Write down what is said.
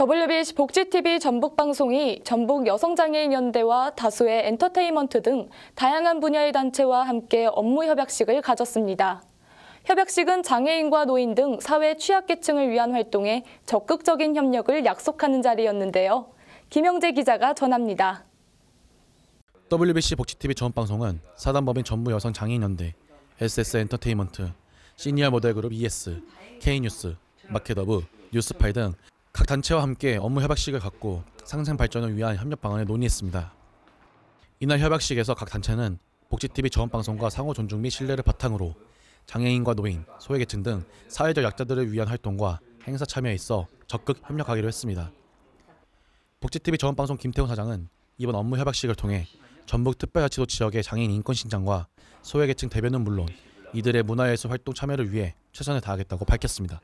WBC 복지TV 전북방송이 전북 여성장애인연대와 다수의 엔터테인먼트 등 다양한 분야의 단체와 함께 업무 협약식을 가졌습니다. 협약식은 장애인과 노인 등 사회 취약계층을 위한 활동에 적극적인 협력을 약속하는 자리였는데요. 김영재 기자가 전합니다. WBC 복지TV 전방송은 사단법인 전부 여성장애인연대, SS엔터테인먼트, 시니어 모델그룹 ES, K뉴스, 마켓더브, 뉴스파이등 각 단체와 함께 업무 협약식을 갖고 상생 발전을 위한 협력 방안을 논의했습니다. 이날 협약식에서 각 단체는 복지TV 저음방송과 상호 존중 및 신뢰를 바탕으로 장애인과 노인, 소외계층 등 사회적 약자들을 위한 활동과 행사 참여에 있어 적극 협력하기로 했습니다. 복지TV 저음방송 김태훈 사장은 이번 업무 협약식을 통해 전북 특별자치도 지역의 장애인 인권 신장과 소외계층 대변은 물론 이들의 문화예술 활동 참여를 위해 최선을 다하겠다고 밝혔습니다.